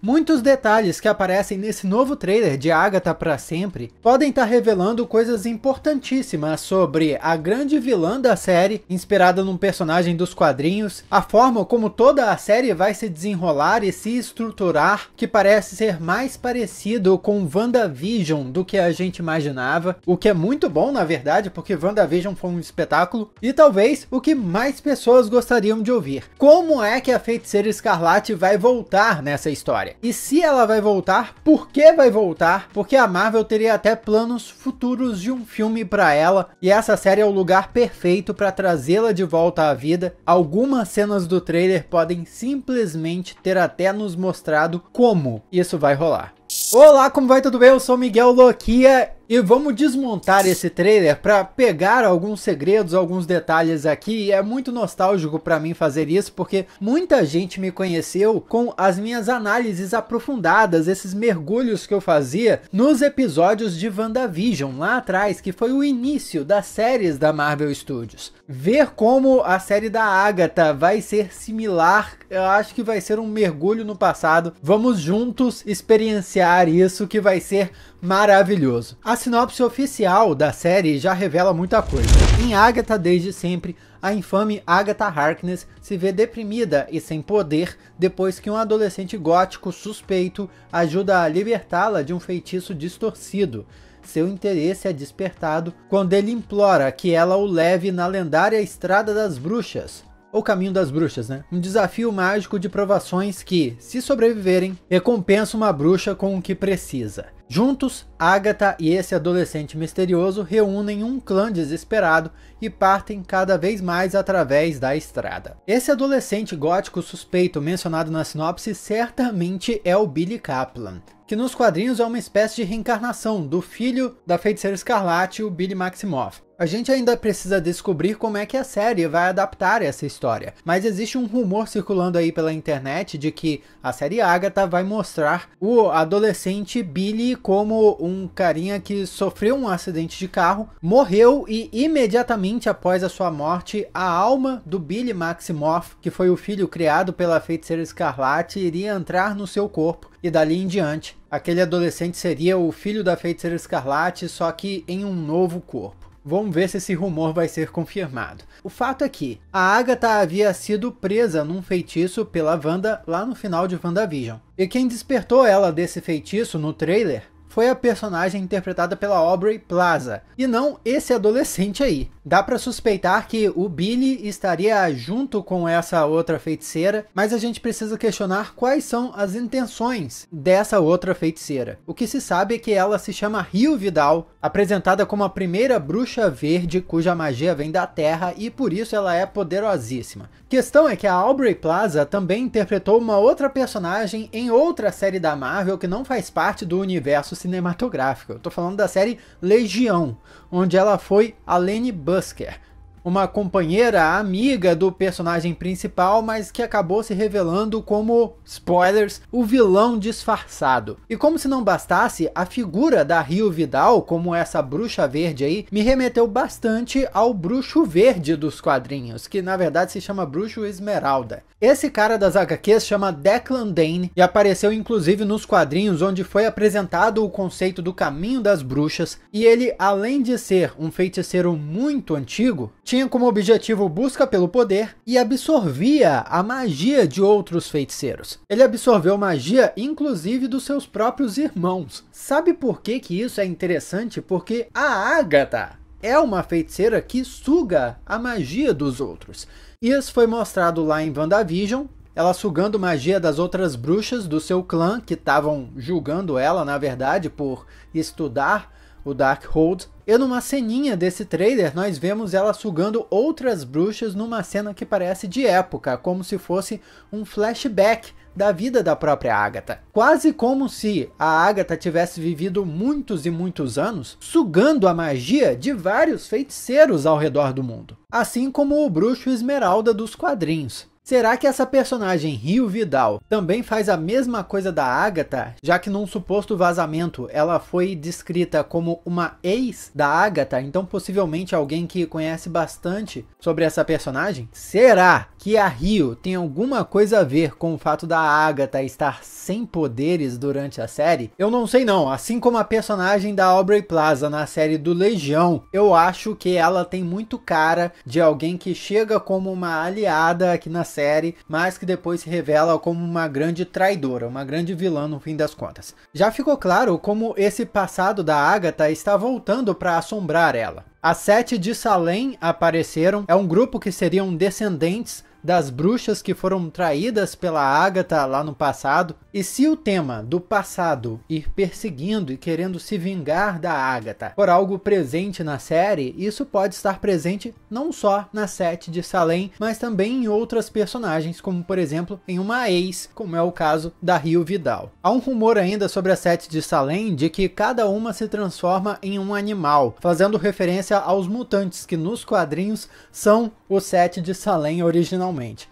Muitos detalhes que aparecem nesse novo trailer de Agatha para sempre podem estar tá revelando coisas importantíssimas sobre a grande vilã da série, inspirada num personagem dos quadrinhos, a forma como toda a série vai se desenrolar e se estruturar, que parece ser mais parecido com WandaVision do que a gente imaginava, o que é muito bom na verdade, porque WandaVision foi um espetáculo e talvez o que mais pessoas gostariam de ouvir. Como é que a Feiticeira Escarlate vai voltar nessa história? história. E se ela vai voltar, por que vai voltar? Porque a Marvel teria até planos futuros de um filme para ela, e essa série é o lugar perfeito para trazê-la de volta à vida. Algumas cenas do trailer podem simplesmente ter até nos mostrado como isso vai rolar. Olá, como vai? Tudo bem? Eu sou Miguel Loquia e vamos desmontar esse trailer para pegar alguns segredos, alguns detalhes aqui. E é muito nostálgico para mim fazer isso porque muita gente me conheceu com as minhas análises aprofundadas, esses mergulhos que eu fazia nos episódios de WandaVision lá atrás, que foi o início das séries da Marvel Studios. Ver como a série da Agatha vai ser similar, eu acho que vai ser um mergulho no passado. Vamos juntos experienciar vivenciar isso que vai ser maravilhoso. A sinopse oficial da série já revela muita coisa. Em Agatha desde sempre, a infame Agatha Harkness se vê deprimida e sem poder depois que um adolescente gótico suspeito ajuda a libertá-la de um feitiço distorcido. Seu interesse é despertado quando ele implora que ela o leve na lendária Estrada das Bruxas, o Caminho das Bruxas, né? Um desafio mágico de provações que, se sobreviverem, recompensa uma bruxa com o que precisa. Juntos, Agatha e esse adolescente misterioso reúnem um clã desesperado e partem cada vez mais através da estrada. Esse adolescente gótico suspeito mencionado na sinopse certamente é o Billy Kaplan, que nos quadrinhos é uma espécie de reencarnação do filho da feiticeira escarlate, o Billy Maximoff. A gente ainda precisa descobrir como é que a série vai adaptar essa história, mas existe um rumor circulando aí pela internet de que a série Agatha vai mostrar o adolescente Billy como um carinha que sofreu um acidente de carro, morreu e imediatamente após a sua morte, a alma do Billy Maximoff, que foi o filho criado pela feiticeira escarlate, iria entrar no seu corpo e dali em diante, aquele adolescente seria o filho da feiticeira escarlate, só que em um novo corpo. Vamos ver se esse rumor vai ser confirmado. O fato é que a Agatha havia sido presa num feitiço pela Wanda lá no final de WandaVision. E quem despertou ela desse feitiço no trailer foi a personagem interpretada pela Aubrey Plaza, e não esse adolescente aí. Dá para suspeitar que o Billy estaria junto com essa outra feiticeira, mas a gente precisa questionar quais são as intenções dessa outra feiticeira. O que se sabe é que ela se chama Rio Vidal, apresentada como a primeira bruxa verde cuja magia vem da terra e por isso ela é poderosíssima. Questão é que a Aubrey Plaza também interpretou uma outra personagem em outra série da Marvel que não faz parte do universo cinematográfico. Eu tô falando da série Legião, onde ela foi a Lenny Busker uma companheira, amiga do personagem principal, mas que acabou se revelando como, spoilers, o vilão disfarçado. E como se não bastasse, a figura da Rio Vidal, como essa bruxa verde aí, me remeteu bastante ao bruxo verde dos quadrinhos, que na verdade se chama Bruxo Esmeralda. Esse cara das HQs chama Declan Dane e apareceu inclusive nos quadrinhos onde foi apresentado o conceito do caminho das bruxas, e ele, além de ser um feiticeiro muito antigo, tinha como objetivo busca pelo poder e absorvia a magia de outros feiticeiros. Ele absorveu magia inclusive dos seus próprios irmãos. Sabe por que, que isso é interessante? Porque a Agatha é uma feiticeira que suga a magia dos outros. Isso foi mostrado lá em WandaVision, ela sugando magia das outras bruxas do seu clã, que estavam julgando ela, na verdade, por estudar o Darkhold. E numa ceninha desse trailer, nós vemos ela sugando outras bruxas numa cena que parece de época, como se fosse um flashback da vida da própria Agatha. Quase como se a Agatha tivesse vivido muitos e muitos anos sugando a magia de vários feiticeiros ao redor do mundo, assim como o bruxo Esmeralda dos quadrinhos. Será que essa personagem, Rio Vidal, também faz a mesma coisa da Agatha, já que num suposto vazamento ela foi descrita como uma ex da Agatha, então possivelmente alguém que conhece bastante sobre essa personagem? Será que a Rio tem alguma coisa a ver com o fato da Agatha estar sem poderes durante a série? Eu não sei não, assim como a personagem da Aubrey Plaza na série do Legião, eu acho que ela tem muito cara de alguém que chega como uma aliada aqui na série série, mas que depois se revela como uma grande traidora, uma grande vilã no fim das contas. Já ficou claro como esse passado da Agatha está voltando para assombrar ela. As Sete de Salem apareceram, é um grupo que seriam descendentes das bruxas que foram traídas pela Ágata lá no passado. E se o tema do passado ir perseguindo e querendo se vingar da Ágata por algo presente na série, isso pode estar presente não só na Sete de Salem, mas também em outras personagens, como por exemplo em uma ex, como é o caso da Rio Vidal. Há um rumor ainda sobre a Sete de Salem de que cada uma se transforma em um animal, fazendo referência aos mutantes que nos quadrinhos são o Sete de Salem original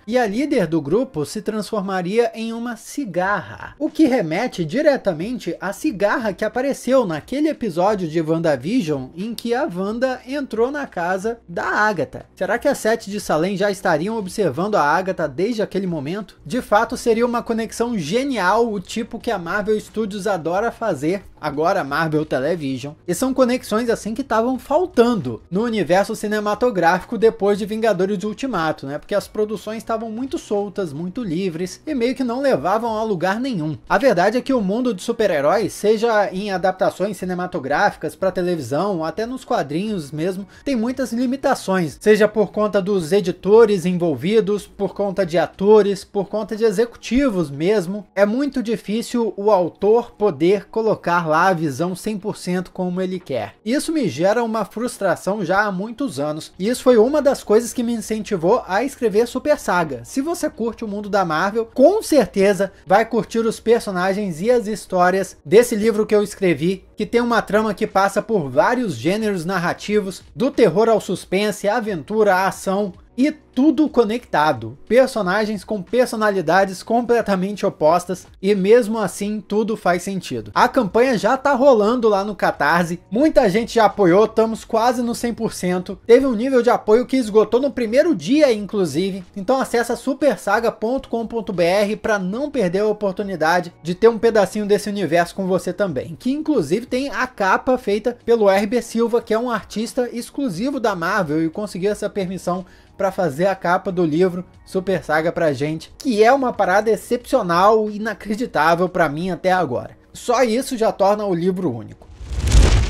e a líder do grupo se transformaria em uma cigarra, o que remete diretamente à cigarra que apareceu naquele episódio de WandaVision em que a Wanda entrou na casa da Agatha. Será que as sete de Salem já estariam observando a Agatha desde aquele momento? De fato, seria uma conexão genial, o tipo que a Marvel Studios adora fazer agora Marvel Television, e são conexões assim que estavam faltando no universo cinematográfico depois de Vingadores Ultimato, né? Porque as produções estavam muito soltas, muito livres e meio que não levavam a lugar nenhum. A verdade é que o mundo de super-heróis, seja em adaptações cinematográficas para televisão, até nos quadrinhos mesmo, tem muitas limitações, seja por conta dos editores envolvidos, por conta de atores, por conta de executivos mesmo. É muito difícil o autor poder colocar lá controlar a visão 100% como ele quer. Isso me gera uma frustração já há muitos anos, e isso foi uma das coisas que me incentivou a escrever Super Saga. Se você curte o mundo da Marvel, com certeza vai curtir os personagens e as histórias desse livro que eu escrevi, que tem uma trama que passa por vários gêneros narrativos, do terror ao suspense, aventura, ação, e tudo conectado. Personagens com personalidades completamente opostas e mesmo assim tudo faz sentido. A campanha já tá rolando lá no Catarse, muita gente já apoiou, estamos quase no 100%. Teve um nível de apoio que esgotou no primeiro dia, inclusive. Então acessa supersaga.com.br para não perder a oportunidade de ter um pedacinho desse universo com você também. Que inclusive tem a capa feita pelo RB Silva, que é um artista exclusivo da Marvel e conseguiu essa permissão para fazer a capa do livro Super Saga pra gente, que é uma parada excepcional, e inacreditável para mim até agora. Só isso já torna o livro único.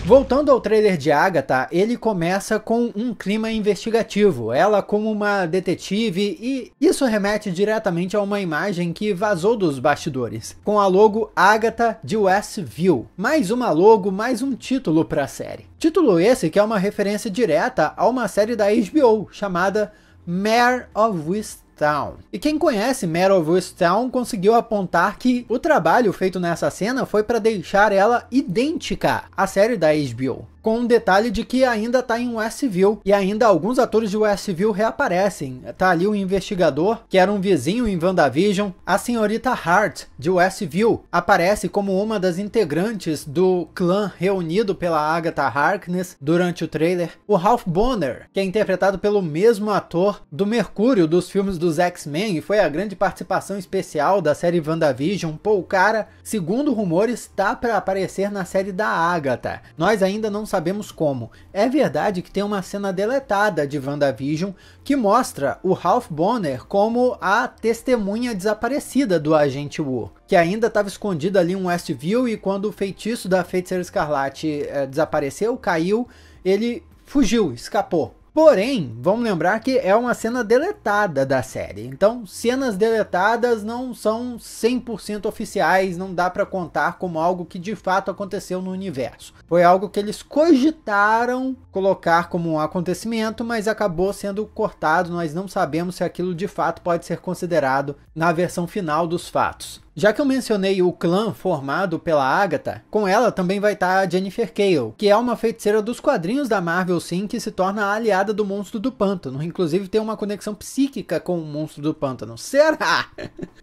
Voltando ao trailer de Agatha, ele começa com um clima investigativo, ela como uma detetive e isso remete diretamente a uma imagem que vazou dos bastidores, com a logo Agatha de Westview. Mais uma logo, mais um título para a série. Título esse que é uma referência direta a uma série da HBO chamada Mare of West Town. E quem conhece Metal of Town conseguiu apontar que o trabalho feito nessa cena foi para deixar ela idêntica à série da HBO com um detalhe de que ainda está em Westview e ainda alguns atores de Westview reaparecem. Tá ali o um investigador, que era um vizinho em WandaVision, a senhorita Hart de Westview aparece como uma das integrantes do clã reunido pela Agatha Harkness durante o trailer. O Ralph Bonner, que é interpretado pelo mesmo ator do Mercúrio dos filmes dos X-Men e foi a grande participação especial da série WandaVision, pô, o cara, segundo rumores, está para aparecer na série da Agatha. Nós ainda não sabemos sabemos como. É verdade que tem uma cena deletada de WandaVision que mostra o Ralph Bonner como a testemunha desaparecida do agente Wu, que ainda estava escondido ali em Westview e quando o feitiço da Feiticeira Escarlate é, desapareceu, caiu, ele fugiu, escapou. Porém, vamos lembrar que é uma cena deletada da série. Então, cenas deletadas não são 100% oficiais, não dá para contar como algo que de fato aconteceu no universo. Foi algo que eles cogitaram colocar como um acontecimento, mas acabou sendo cortado. Nós não sabemos se aquilo de fato pode ser considerado na versão final dos fatos. Já que eu mencionei o clã formado pela Agatha, com ela também vai estar tá a Jennifer Cale, que é uma feiticeira dos quadrinhos da Marvel sim, que se torna a aliada do Monstro do Pântano, inclusive tem uma conexão psíquica com o Monstro do Pântano. Será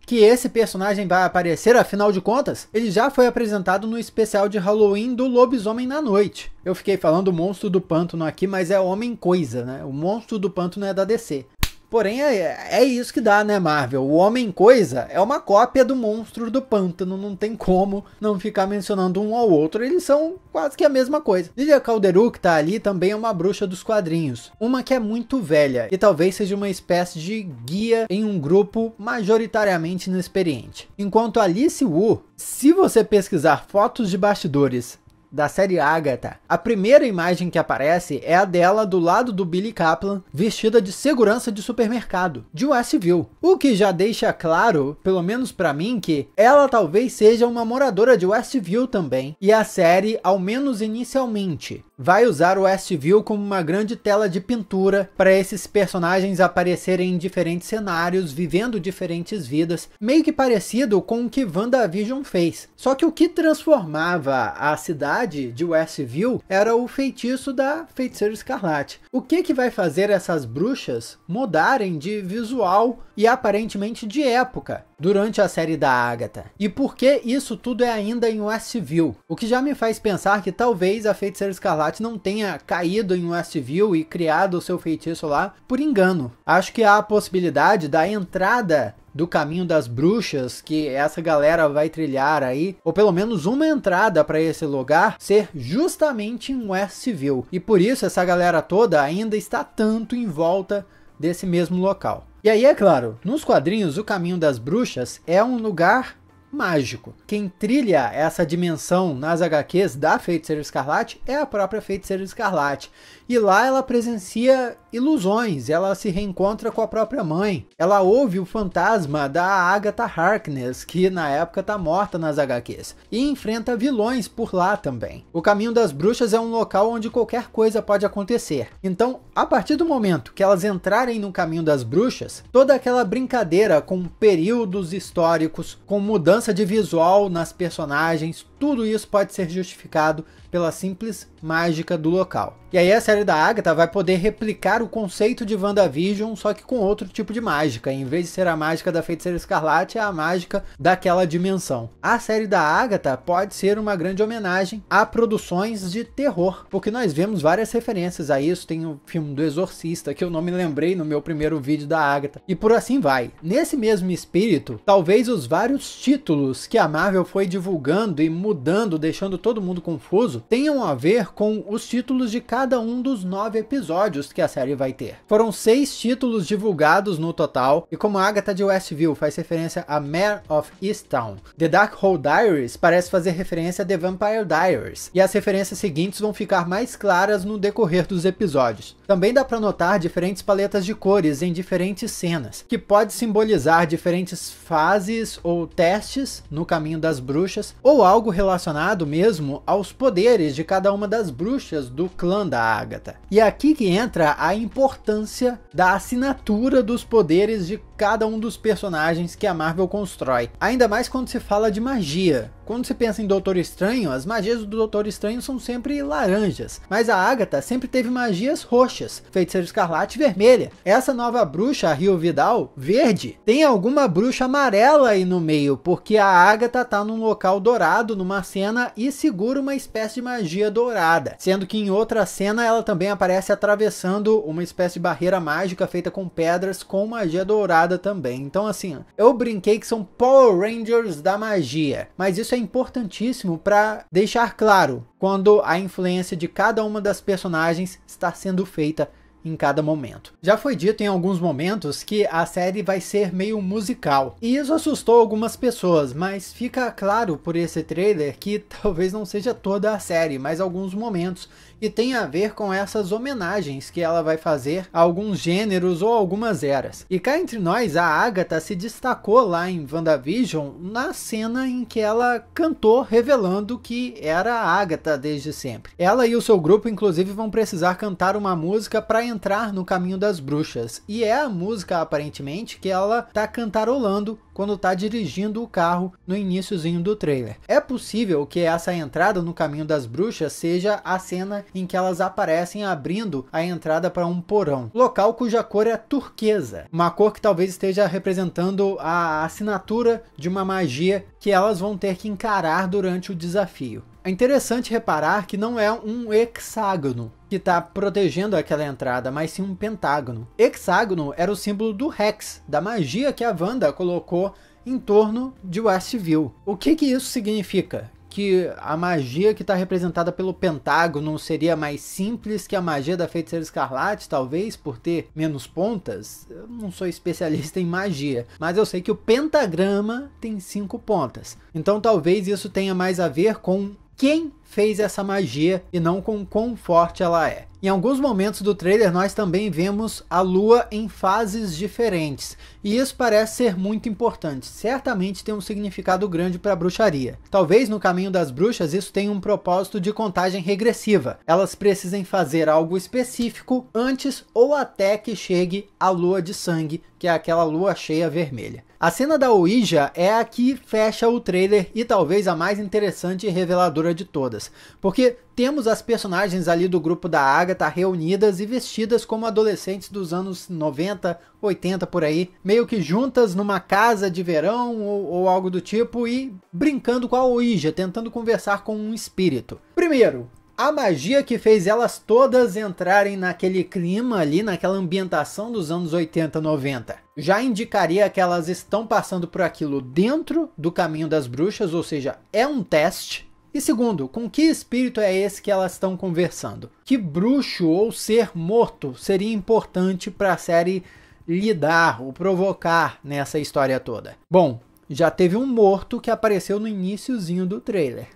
que esse personagem vai aparecer, afinal de contas? Ele já foi apresentado no especial de Halloween do Lobisomem na Noite. Eu fiquei falando Monstro do Pântano aqui, mas é Homem-Coisa, né? O Monstro do Pântano é da DC. Porém, é, é isso que dá, né, Marvel? O Homem-Coisa é uma cópia do monstro do pântano, não tem como não ficar mencionando um ao outro, eles são quase que a mesma coisa. Lilia Calderu, que tá ali, também é uma bruxa dos quadrinhos, uma que é muito velha e talvez seja uma espécie de guia em um grupo majoritariamente inexperiente. Enquanto Alice Wu, se você pesquisar fotos de bastidores da série Agatha. A primeira imagem que aparece é a dela do lado do Billy Kaplan, vestida de segurança de supermercado, de Westview. O que já deixa claro, pelo menos para mim, que ela talvez seja uma moradora de Westview também. E a série, ao menos inicialmente, vai usar o Westview como uma grande tela de pintura para esses personagens aparecerem em diferentes cenários, vivendo diferentes vidas, meio que parecido com o que WandaVision fez. Só que o que transformava a cidade de Westview era o feitiço da Feiticeira Escarlate. O que, que vai fazer essas bruxas mudarem de visual e aparentemente de época durante a série da Agatha? E por que isso tudo é ainda em Westview? O que já me faz pensar que talvez a Feiticeira Escarlate não tenha caído em Westview e criado o seu feitiço lá por engano. Acho que há a possibilidade da entrada do caminho das bruxas que essa galera vai trilhar aí, ou pelo menos uma entrada para esse lugar, ser justamente em Westview. E por isso essa galera toda ainda está tanto em volta desse mesmo local. E aí, é claro, nos quadrinhos, o Caminho das Bruxas é um lugar mágico. Quem trilha essa dimensão nas HQs da Feiticeira Escarlate é a própria Feiticeira Escarlate e lá ela presencia ilusões, ela se reencontra com a própria mãe. Ela ouve o fantasma da Agatha Harkness, que na época está morta nas HQs, e enfrenta vilões por lá também. O Caminho das Bruxas é um local onde qualquer coisa pode acontecer. Então, a partir do momento que elas entrarem no Caminho das Bruxas, toda aquela brincadeira com períodos históricos, com mudança de visual nas personagens, tudo isso pode ser justificado pela simples mágica do local. E aí a série da Agatha vai poder replicar o conceito de WandaVision, só que com outro tipo de mágica. Em vez de ser a mágica da Feiticeira Escarlate, é a mágica daquela dimensão. A série da Agatha pode ser uma grande homenagem a produções de terror, porque nós vemos várias referências a isso. Tem o filme do Exorcista, que eu não me lembrei no meu primeiro vídeo da Agatha. E por assim vai. Nesse mesmo espírito, talvez os vários títulos que a Marvel foi divulgando e mudando mudando, deixando todo mundo confuso, tenham a ver com os títulos de cada um dos nove episódios que a série vai ter. Foram seis títulos divulgados no total, e como a Agatha de Westview faz referência a Mare of Easttown, The Dark Hole Diaries parece fazer referência a The Vampire Diaries, e as referências seguintes vão ficar mais claras no decorrer dos episódios. Também dá para notar diferentes paletas de cores em diferentes cenas, que pode simbolizar diferentes fases ou testes no caminho das bruxas, ou algo relacionado relacionado mesmo aos poderes de cada uma das bruxas do clã da Ágata. E é aqui que entra a importância da assinatura dos poderes de cada um dos personagens que a Marvel constrói, ainda mais quando se fala de magia, quando se pensa em Doutor Estranho, as magias do Doutor Estranho são sempre laranjas, mas a Agatha sempre teve magias roxas, feiticeiro escarlate vermelha. Essa nova bruxa, a Rio Vidal, verde, tem alguma bruxa amarela aí no meio, porque a Agatha tá num local dourado, numa cena, e segura uma espécie de magia dourada, sendo que em outra cena ela também aparece atravessando uma espécie de barreira mágica feita com pedras com magia dourada também. Então assim, eu brinquei que são Power Rangers da magia, mas isso isso é importantíssimo para deixar claro quando a influência de cada uma das personagens está sendo feita em cada momento. Já foi dito em alguns momentos que a série vai ser meio musical, e isso assustou algumas pessoas, mas fica claro por esse trailer que talvez não seja toda a série, mas alguns momentos que tem a ver com essas homenagens que ela vai fazer a alguns gêneros ou algumas eras. E cá entre nós, a Agatha se destacou lá em WandaVision na cena em que ela cantou revelando que era a Agatha desde sempre. Ela e o seu grupo inclusive vão precisar cantar uma música para entrar no caminho das bruxas, e é a música aparentemente que ela tá cantarolando quando tá dirigindo o carro no iníciozinho do trailer. É possível que essa entrada no caminho das bruxas seja a cena em que elas aparecem abrindo a entrada para um porão, local cuja cor é turquesa, uma cor que talvez esteja representando a assinatura de uma magia que elas vão ter que encarar durante o desafio. É interessante reparar que não é um hexágono que está protegendo aquela entrada, mas sim um pentágono. Hexágono era o símbolo do Rex, da magia que a Wanda colocou em torno de Westview. O que, que isso significa? que a magia que está representada pelo Pentágono seria mais simples que a magia da Feiticeira Escarlate, talvez, por ter menos pontas? Eu não sou especialista em magia, mas eu sei que o pentagrama tem cinco pontas. Então talvez isso tenha mais a ver com quem fez essa magia e não com quão forte ela é. Em alguns momentos do trailer nós também vemos a lua em fases diferentes, e isso parece ser muito importante. Certamente tem um significado grande para a bruxaria. Talvez no caminho das bruxas isso tenha um propósito de contagem regressiva. Elas precisem fazer algo específico antes ou até que chegue a lua de sangue, que é aquela lua cheia vermelha. A cena da Ouija é a que fecha o trailer e talvez a mais interessante e reveladora de todas porque temos as personagens ali do grupo da Agatha reunidas e vestidas como adolescentes dos anos 90, 80 por aí, meio que juntas numa casa de verão ou, ou algo do tipo e brincando com a Ouija, tentando conversar com um espírito. Primeiro, a magia que fez elas todas entrarem naquele clima ali, naquela ambientação dos anos 80, 90, já indicaria que elas estão passando por aquilo dentro do caminho das bruxas, ou seja, é um teste. E segundo, com que espírito é esse que elas estão conversando? Que bruxo ou ser morto seria importante para a série lidar ou provocar nessa história toda? Bom, já teve um morto que apareceu no iníciozinho do trailer.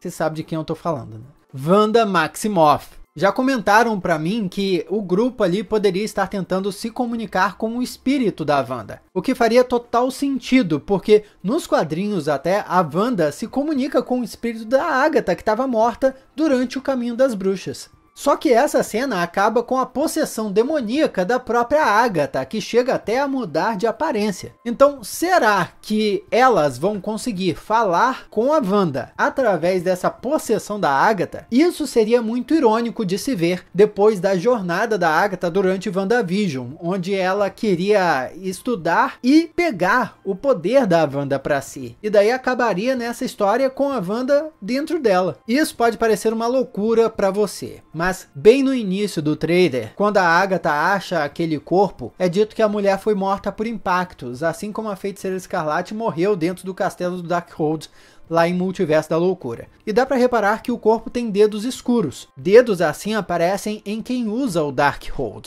Você sabe de quem eu tô falando, né? Wanda Maximoff. Já comentaram para mim que o grupo ali poderia estar tentando se comunicar com o espírito da Wanda, o que faria total sentido, porque nos quadrinhos até a Wanda se comunica com o espírito da Agatha que estava morta durante o caminho das bruxas. Só que essa cena acaba com a possessão demoníaca da própria Agatha, que chega até a mudar de aparência. Então, será que elas vão conseguir falar com a Wanda através dessa possessão da Agatha? Isso seria muito irônico de se ver depois da jornada da Agatha durante WandaVision, onde ela queria estudar e pegar o poder da Wanda para si. E daí acabaria nessa história com a Wanda dentro dela. Isso pode parecer uma loucura para você, mas mas bem no início do trailer, quando a Agatha acha aquele corpo, é dito que a mulher foi morta por impactos, assim como a feiticeira escarlate morreu dentro do castelo do Darkhold lá em Multiverso da Loucura. E dá para reparar que o corpo tem dedos escuros. Dedos assim aparecem em quem usa o Darkhold.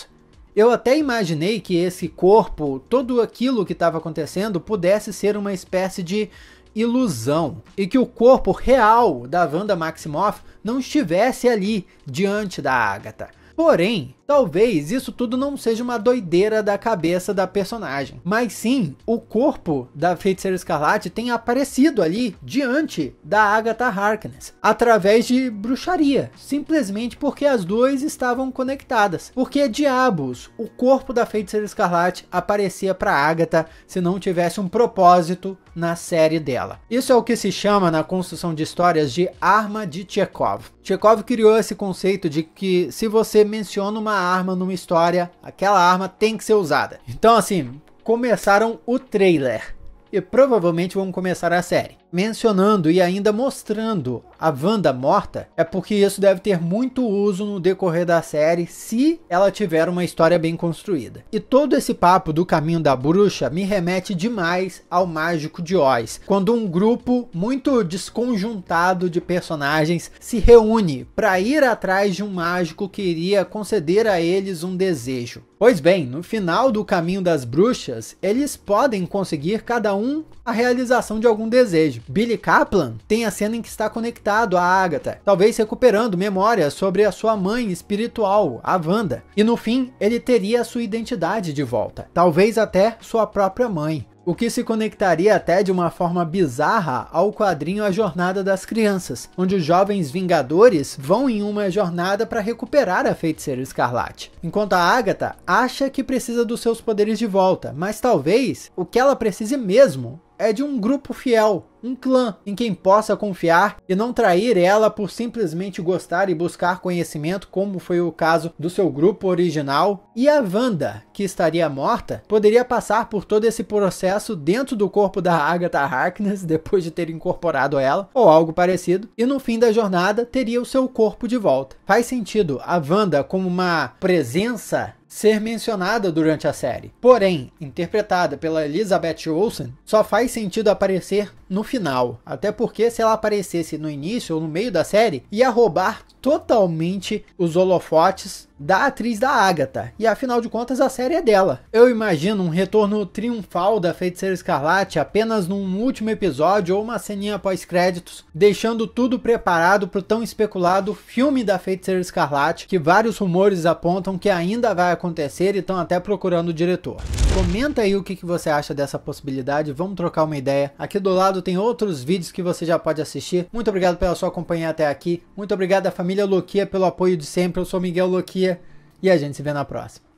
Eu até imaginei que esse corpo, tudo aquilo que estava acontecendo, pudesse ser uma espécie de ilusão e que o corpo real da Wanda Maximoff não estivesse ali diante da Agatha. Porém, Talvez isso tudo não seja uma doideira da cabeça da personagem, mas sim o corpo da Feiticeira Escarlate tem aparecido ali diante da Agatha Harkness através de bruxaria, simplesmente porque as duas estavam conectadas. Porque diabos, o corpo da Feiticeira Escarlate aparecia para Agatha se não tivesse um propósito na série dela. Isso é o que se chama na construção de histórias de arma de Chekhov. Chekhov criou esse conceito de que se você menciona uma arma numa história, aquela arma tem que ser usada. Então assim, começaram o trailer e provavelmente vão começar a série mencionando e ainda mostrando a Wanda morta, é porque isso deve ter muito uso no decorrer da série se ela tiver uma história bem construída. E todo esse papo do caminho da bruxa me remete demais ao Mágico de Oz, quando um grupo muito desconjuntado de personagens se reúne para ir atrás de um mágico que iria conceder a eles um desejo. Pois bem, no final do caminho das bruxas, eles podem conseguir cada um a realização de algum desejo. Billy Kaplan tem a cena em que está conectado a Agatha, talvez recuperando memórias sobre a sua mãe espiritual, a Wanda. E no fim, ele teria a sua identidade de volta, talvez até sua própria mãe o que se conectaria até de uma forma bizarra ao quadrinho A Jornada das Crianças, onde os jovens Vingadores vão em uma jornada para recuperar a feiticeira escarlate. Enquanto a Agatha acha que precisa dos seus poderes de volta, mas talvez o que ela precise mesmo é de um grupo fiel, um clã em quem possa confiar e não trair ela por simplesmente gostar e buscar conhecimento, como foi o caso do seu grupo original. E a Wanda, que estaria morta, poderia passar por todo esse processo dentro do corpo da Agatha Harkness depois de ter incorporado ela, ou algo parecido, e no fim da jornada teria o seu corpo de volta. Faz sentido a Wanda como uma presença ser mencionada durante a série. Porém, interpretada pela Elizabeth Olsen, só faz sentido aparecer no final. Até porque se ela aparecesse no início ou no meio da série, ia roubar totalmente os holofotes da atriz da Agatha, e afinal de contas a série é dela. Eu imagino um retorno triunfal da Feiticeira Escarlate apenas num último episódio ou uma ceninha pós-créditos, deixando tudo preparado para o tão especulado filme da Feiticeira Escarlate, que vários rumores apontam que ainda vai acontecer e estão até procurando o diretor. Comenta aí o que, que você acha dessa possibilidade, vamos trocar uma ideia. Aqui do lado tem outros vídeos que você já pode assistir. Muito obrigado pela sua companhia até aqui, muito obrigado à família Loquia pelo apoio de sempre, eu sou Miguel Loquia e a gente se vê na próxima.